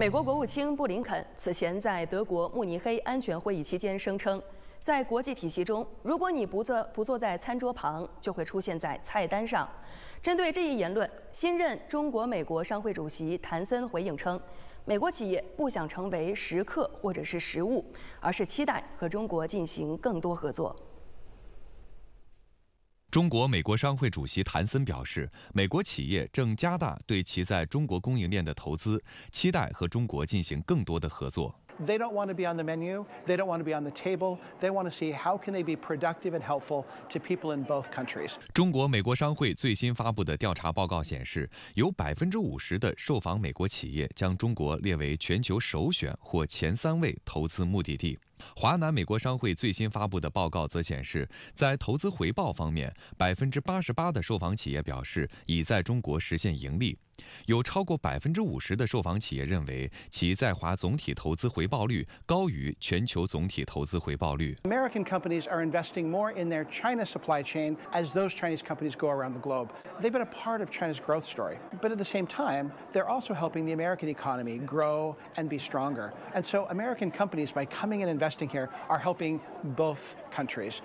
美国国务卿布林肯此前在德国慕尼黑安全会议期间声称，在国际体系中，如果你不坐不坐在餐桌旁，就会出现在菜单上。针对这一言论，新任中国美国商会主席谭森回应称，美国企业不想成为食客或者是食物，而是期待和中国进行更多合作。中国美国商会主席谭森表示，美国企业正加大对其在中国供应链的投资，期待和中国进行更多的合作。they don't want to be on the menu. They don't want to be on the table. They want to see how can they be productive and helpful to people in both countries. 中国美国商会最新发布的调查报告显示，有百分之五十的受访美国企业将中国列为全球首选或前三位投资目的地。华南美国商会最新发布的报告则显示，在投资回报方面，百分之八十八的受访企业表示已在中国实现盈利。有超过百分之五十的受访企业认为其在华总体投资回报率高于全球总体投资回报率。American companies are investing more in their China supply chain as those Chinese companies go around the globe. They've been a part of China's growth story, but at the same time, they're also helping the American economy grow and be stronger. And so American companies by coming and investing here are helping both countries.